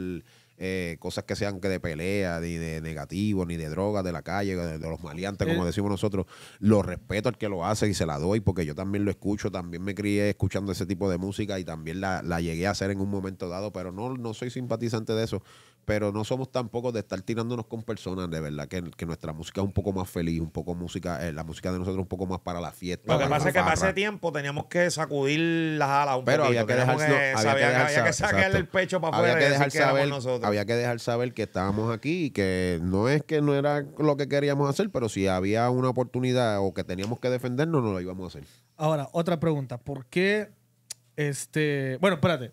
Eh, cosas que sean que de pelea, ni de, negativo, ni de drogas, de la calle, de, los maleantes, como eh. decimos nosotros. Lo respeto al que lo hace y se la doy porque yo también lo escucho, también me crié escuchando ese tipo de música y también la, llegué a hacer en un momento dado, pero no, no soy simpatizante de eso pero no somos tampoco de estar tirándonos con personas, de verdad, que, nuestra música es un poco más feliz, un poco música, eh, la música de nosotros un poco más para la fiesta. Lo que pasa es que hace tiempo teníamos que sacudir las alas un pero había que dejar, había, que, el pecho para Había dejar saber, había que dejar saber que estábamos aquí y que no es que no era lo que queríamos hacer, pero si había una oportunidad o que teníamos que defendernos, no lo íbamos a hacer. Ahora, otra pregunta. ¿Por qué este, bueno, espérate.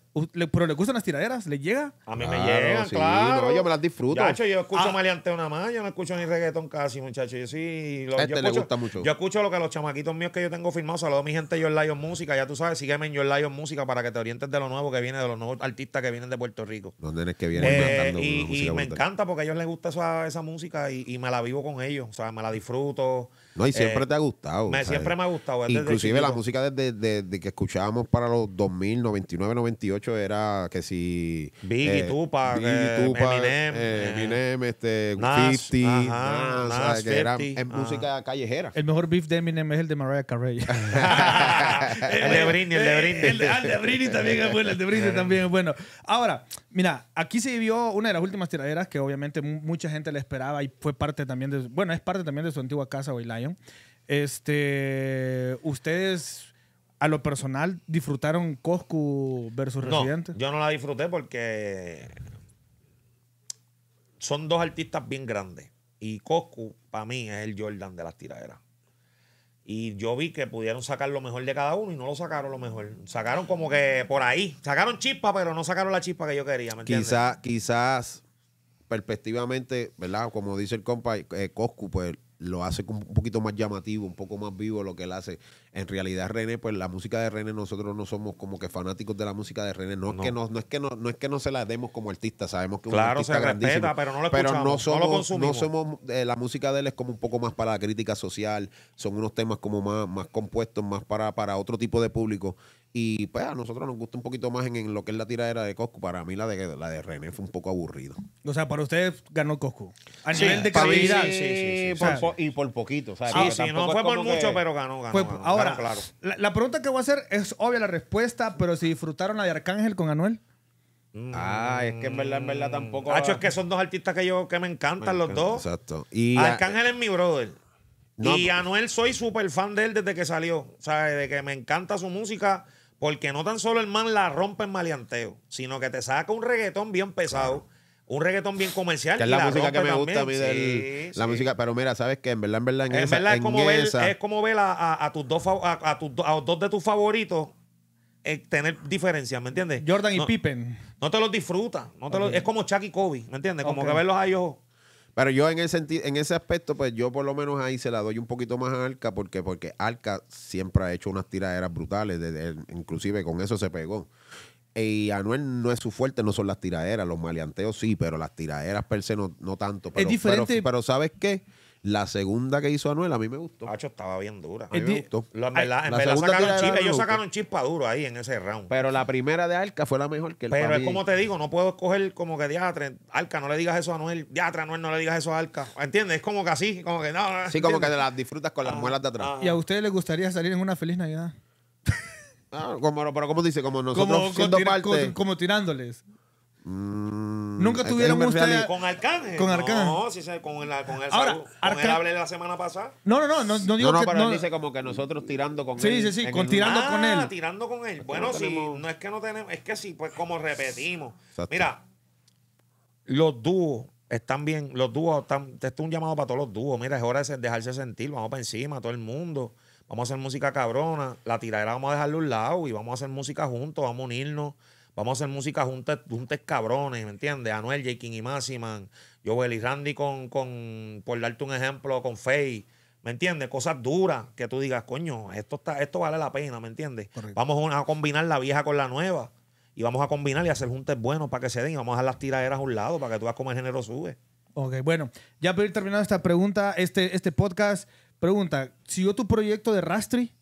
¿Pero le gustan las tiraderas? ¿Le llega? A mí me llegan, claro. yo me las disfruto. yo escucho Ah. una más, yo no escucho ni reggaetón casi, muchachos. Yo sí. lo- este le gusta mucho. Yo escucho lo que los chamaquitos míos que yo tengo firmados. Saludos a mi gente de Your Lion Música. Ya tú sabes, sígueme en Your Lion Música para que te orientes de lo nuevo que viene, de los nuevos artistas que vienen de Puerto Rico. que vienen eh, y, me encanta porque a ellos les gusta esa, esa música y, y me la vivo con ellos, o sea, me la disfruto. No, y siempre eh, te ha gustado. Me, siempre me ha gustado. Inclusive la música desde, que escuchábamos para los 2000, 99, 98 era que si... Biggie, eh, eh, Tupac, Eminem, Eminem este, Nas, 50, ajá, Nas, que era música callejera. El mejor beef de Eminem es el de Mariah Carey. el de Britney, el de Britney. El, de Britney también es bueno, el de Britney también es bueno. Ahora, Mira, aquí se vivió una de las últimas tiraderas que obviamente mucha gente le esperaba y fue parte también de, bueno, es parte también de su antigua casa, Way Lion. Este, ustedes a lo personal disfrutaron Coscu versus no, Yo no la disfruté porque son dos artistas bien grandes y Coscu para mí es el Jordan de las tiraderas. Y yo vi que pudieron sacar lo mejor de cada uno y no lo sacaron lo mejor. Sacaron como que por ahí. Sacaron chispa, pero no sacaron la chispa que yo quería. ¿me Quizá, quizás, perspectivamente, ¿verdad? Como dice el compa eh, Coscu, pues lo hace un poquito más llamativo, un poco más vivo lo que él hace en realidad René, pues la música de René, nosotros no somos como que fanáticos de la música de René. No, Es, que no, no es que no, no es que no se la demos como artista, sabemos que es un artista pero no lo escuchamos, no somos, consumimos. Eh, la música de él es como un poco más para la crítica social, son unos temas como más, más compuestos, más para, para otro tipo de público. Y pues a nosotros nos gusta un poquito más en, lo que es la tiradera de Coscu. Para mí la de, la de René fue un poco aburrido. O sea, para ustedes ganó Coscu. A nivel de calidad. Sí, sí, sí, y por poquito. Sí, sí, no fue por mucho, pero ganó, pues, Ahora, claro. la, pregunta que voy a hacer es obvia la respuesta, pero si disfrutaron la de Arcángel con Anuel. Ah, es que en verdad, en verdad tampoco. Hacho, es que son dos artistas que yo que me encantan los dos. Exacto. Y Arcángel es mi brother. y Anuel soy súper fan de él desde que salió. O sea, de que me encanta su música, porque no tan solo el man la rompe en maleanteo, sino que te saca un reggaetón bien pesado un reggaetón bien comercial. es la, música que me gusta a mí la música. Pero mira, sabes que en verdad, en verdad, es, como ver, a, tus dos a, tus, dos de tus favoritos eh, tener diferencias, ¿me entiendes? Jordan y Pippen. No te los disfruta. No es como Chuck y Kobe, ¿me entiendes? Como que verlos a ellos. Pero yo en ese en ese aspecto, pues yo por lo menos ahí se la doy un poquito más a Arca, porque, porque Arca siempre ha hecho unas tiraderas brutales, inclusive con eso se pegó y Anuel no es su fuerte, no son las tiraderas, los maleanteos sí, pero las tiraderas per se no, tanto. Pero, es diferente. Pero, ¿sabes qué? La segunda que hizo Anuel a mí me gustó. Hacho estaba bien dura. me gustó. en verdad, la sacaron chispa, ellos sacaron chispa duro ahí en ese round. Pero la primera de Arca fue la mejor que el Pero es como te digo, no puedo escoger como que diatre, Arca, no le digas eso a Anuel, diatre, Anuel, no le digas eso a Arca. ¿Entiendes? Es como que así, como que no. sí, como que te las disfrutas con las ah, muelas de atrás. Ah, ¿Y a ah. ustedes les gustaría salir en una feliz Navidad? como, pero ¿cómo dice? Como nosotros como, siendo parte... como tirándoles. Mm, Nunca tuvieron ustedes. Con Arcángel. Con Arcángel. No, sí, con el, con el Ahora, Con él hablé la semana pasada. No, no, no. No, no digo pero Él dice como que nosotros tirando con él. Sí, sí, sí. Con, ah, tirando con él. tirando con él. Bueno, sí. No es que no tenemos. Es que sí, pues como repetimos. Mira, los dúos están bien. Los dúos están. esto es un llamado para todos los dúos. Mira, es hora de dejarse sentir. Vamos para encima, todo el mundo vamos a hacer música cabrona, la tiradera vamos a dejarlo a un lado y vamos a hacer música juntos, vamos a unirnos, vamos a hacer música juntos, juntos cabrones, ¿me entiendes? Anuel, J. King y Massiman, Yo, y Randy con, con, por darte un ejemplo, con Faye, ¿me entiendes? Cosas duras que tú digas, coño, esto, está, esto vale la pena, ¿me entiendes? Vamos a combinar la vieja con la nueva y vamos a combinar y hacer juntes buenos para que se den y vamos a dejar las tiraderas a un lado para que tú veas cómo el género sube. Ok, bueno, ya para ir terminando esta pregunta, este, este podcast, Pregunta, ¿siguió tu proyecto de Rastri?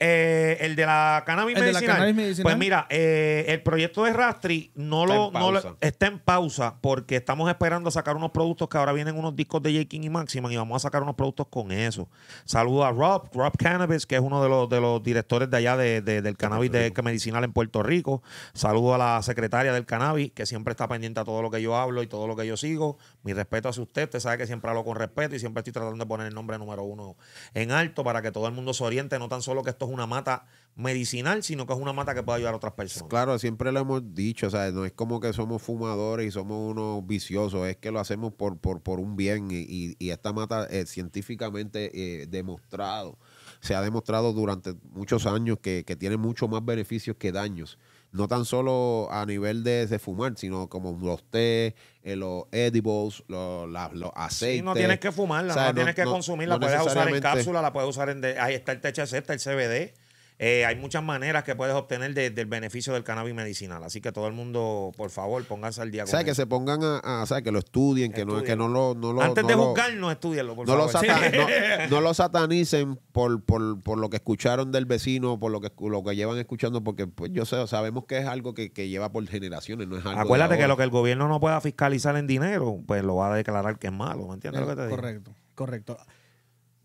Eh, el de la cannabis, medicinal? Pues mira, eh, el proyecto de Rastri no lo, está en pausa porque estamos esperando sacar unos productos que ahora vienen unos discos de J. King y Maximan y vamos a sacar unos productos con eso. Saludo a Rob, Rob Cannabis, que es uno de los, de los directores de allá del cannabis de, medicinal en Puerto Rico. Saludo a la secretaria del cannabis, que siempre está pendiente a todo lo que yo hablo y todo lo que yo sigo. Mi respeto hacia usted, usted sabe que siempre hablo con respeto y siempre estoy tratando de poner el nombre número uno en alto para que todo el mundo se oriente, no tan solo que esto es una mata medicinal, sino que es una mata que puede ayudar a otras personas. Claro, siempre lo hemos dicho, o sea, no es como que somos fumadores y somos unos viciosos, es que lo hacemos por, por, por un bien y, esta mata eh, científicamente eh, demostrado, se ha demostrado durante muchos años que, que tiene mucho más beneficios que daños no tan solo a nivel de, fumar, sino como los té, eh, los edibles, los, los aceites. Sí, no tienes que fumarla, no, tienes que consumir consumirla, la puedes usar en cápsula, la puedes usar en... ahí está el THC, está el CBD. Eh, hay muchas maneras que puedes obtener del beneficio del cannabis medicinal. Así que todo el mundo, por favor, pónganse al día. O sea, que se pongan a, que lo estudien, que, no, lo... No lo Antes de no no favor. no, lo satanicen por, por, lo que escucharon del vecino, por lo que, lo que llevan escuchando, porque pues, yo sé, sabemos que es algo que, lleva por generaciones, no es Acuérdate que lo que el gobierno no pueda fiscalizar en dinero, pues lo va a declarar que es malo, ¿me entiendes lo que te digo? Correcto, correcto.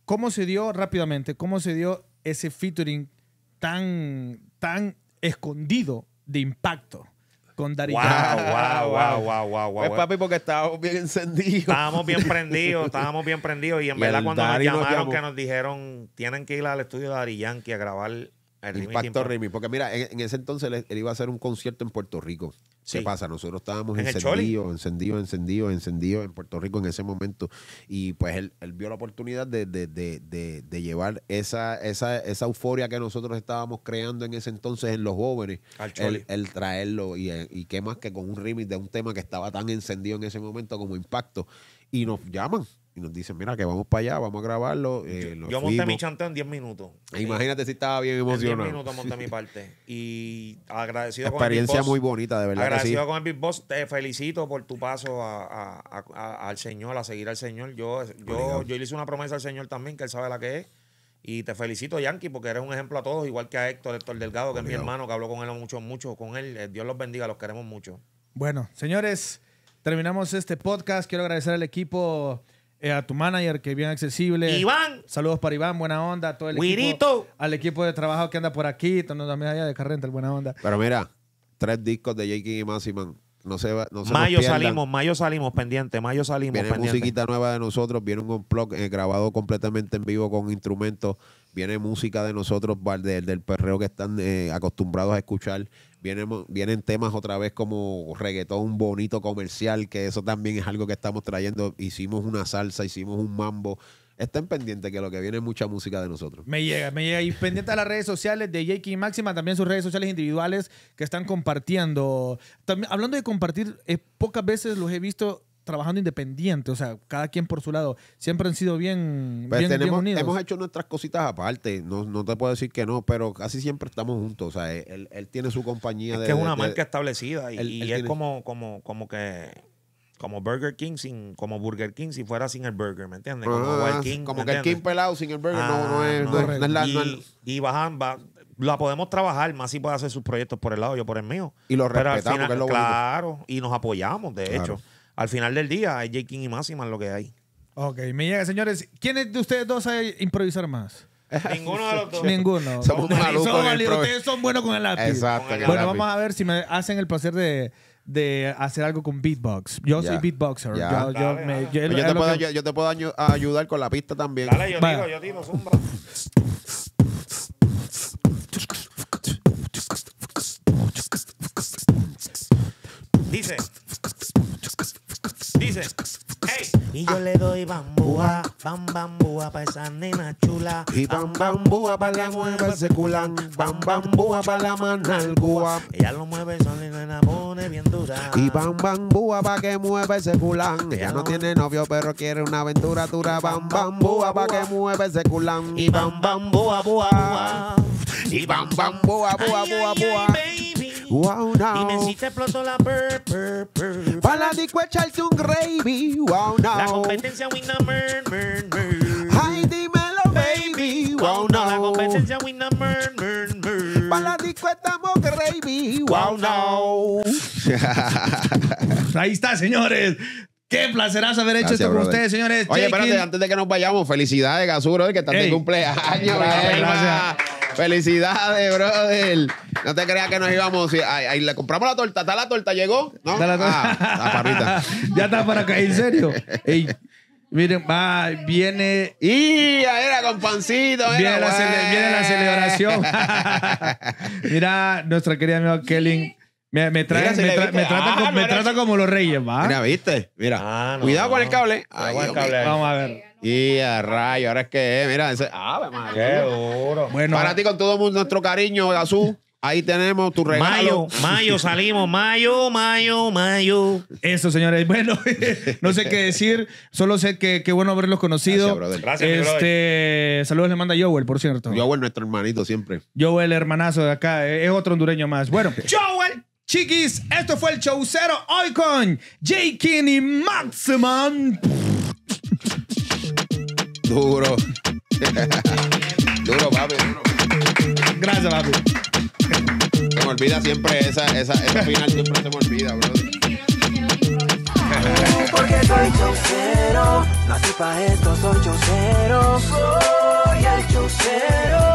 ¿Cómo se dio, rápidamente, cómo se dio ese featuring tan, tan escondido de impacto con Dari wow, wow, wow, wow, wow, wow, Es pues, papi, porque estábamos bien encendidos. Estábamos bien prendidos, estábamos bien prendidos. Y en verdad, cuando nos llamaron, que nos dijeron, tienen que ir al estudio de Dari Yankee a grabar el impacto Remy. Porque mira, en, ese entonces él, iba a hacer un concierto en Puerto Rico. ¿Qué pasa? Nosotros estábamos encendidos, encendidos, encendidos, encendidos en Puerto Rico en ese momento. Y pues él, vio la oportunidad de, de, de, de llevar esa, esa, esa, euforia que nosotros estábamos creando en ese entonces en los jóvenes. el, traerlo. Y, y qué más que con un remix de un tema que estaba tan encendido en ese momento como impacto. Y nos llaman y nos dicen, mira, que vamos para allá, vamos a grabarlo. Eh, yo, monté mi chanteo en 10 minutos. E imagínate si estaba bien emocionado. En 10 minutos monté mi parte. Y agradecido Experiencia con el muy bonita, de verdad. Agradecido con el Big Boss. Te felicito por tu paso al Señor, a seguir al Señor. Yo, yo, le hice una promesa al Señor también, que él sabe la que es. Y te felicito, Yankee, porque eres un ejemplo a todos, igual que a Héctor, Héctor Delgado, que es mi hermano, que habló con él mucho, mucho. Con él, eh, Dios los bendiga, los queremos mucho. Bueno, señores, terminamos este podcast. Quiero agradecer al equipo eh, a tu manager, que es bien accesible. Iván. Saludos para Iván, buena onda. A todo el Equipo, al equipo de trabajo que anda por aquí, también allá de Carrenta, buena onda. Pero mira, tres discos de J.K. y Massiman. No se, va, no mayo salimos, mayo salimos pendiente, mayo salimos viene musiquita nueva de nosotros, viene un blog eh, grabado completamente en vivo con instrumentos, viene música de nosotros, del, del perreo que están eh, acostumbrados a escuchar, Vienen, temas otra vez como reggaetón bonito comercial, que eso también es algo que estamos trayendo. Hicimos una salsa, hicimos un mambo. Estén pendientes que lo que viene es mucha música de nosotros. Me llega, me llega. Y pendiente a las redes sociales de Jake y Máxima, también sus redes sociales individuales que están compartiendo. También, hablando de compartir, eh, pocas veces los he visto trabajando independiente, o sea, cada quien por su lado. Siempre han sido bien, pues bien, unidos. Hemos hecho nuestras cositas aparte, no, no, te puedo decir que no, pero casi siempre estamos juntos. O sea, él, tiene su compañía es Que es una marca establecida y, es como, como, como que como Burger King sin como Burger King si fuera sin el burger ¿me entiendes? como, ah, que el King pelado sin el burger no, es, y, bajan la podemos trabajar más si puede hacer sus proyectos por el lado yo por el mío y lo respetamos claro y nos apoyamos de hecho al final del día hay J. King y Máxima lo que hay. Ok, me llega, señores. ¿Quiénes de ustedes dos saben improvisar más? Ninguno de los dos. Ninguno. Somos son, Ustedes son buenos con el lápiz. Exacto. bueno, vamos a ver si me hacen el placer de, de hacer algo con beatbox. Yo soy beatboxer. Yo, te puedo, ayudar con la pista también. Dale, yo digo, tiro, yo tiro, zumba. Dice. Y yo ah". le doy bambúa, bam bambúa pa' esa nena chula. Y bam bambúa pa' la mueva culán. bam bambúa pa' la guap Ella lo mueve sola y la pone bien dura. Y bam bambúa pa' que mueva ese culán. Ella no tiene novio pero quiere una aventura dura. Bam bambúa pa' que mueve ese culán. Y bam bambúa, búa, Y bam bambúa, búa, búa, búa wow, now. Y te explotó la per, per, per. Pa' la disco echarse un gravy, wow, now. La competencia winna mer, mer, mer. Ay, dímelo, baby, wow, now. La competencia winna mer, mer, mer. Pa' la disco estamos gravy, wow, now. Ahí está, señores. Qué placer haber hecho esto con ustedes, señores. Oye, espérate, antes de que nos vayamos, felicidades, Gasuro, que estás de cumpleaños. Gracias. Felicidades, brother. No te creas que nos íbamos. y ahí, le compramos la torta. ¿Está la torta? ¿Llegó? ¿No? Está la torta. Ah, la parrita. ya está para caer ¿En serio? Miren, va, viene. ¡Y! Era con pancito. viene, la celebración. Mira, nuestra querida amiga Kelly. Me, me, me, ah, trata, como, los reyes, va. Mira, viste. Mira. Ah, Cuidado con el cable. Vamos a ver. Y a rayo, ahora es que, eh, mira, ese, ah, pues, Qué duro. Bueno, para ti con todo nuestro cariño, Azul. Ahí tenemos tu regalo. Mayo, mayo, salimos. Mayo, mayo, mayo. Eso, señores. Bueno, no sé qué decir. Solo sé que qué bueno haberlos conocido. Gracias, Gracias este, Saludos le manda Joel, por cierto. Joel, nuestro hermanito siempre. Joel, hermanazo de acá. Eh, es otro hondureño más. Bueno, Joel. Chiquis, esto fue el show cero hoy con J. Kinney Maximum. Duro. duro, papi. Gracias, papi. Se me olvida siempre esa, esa, esa final, siempre se me olvida, bro. Porque soy chocero, nací pa' esto, soy chocero, soy el chocero.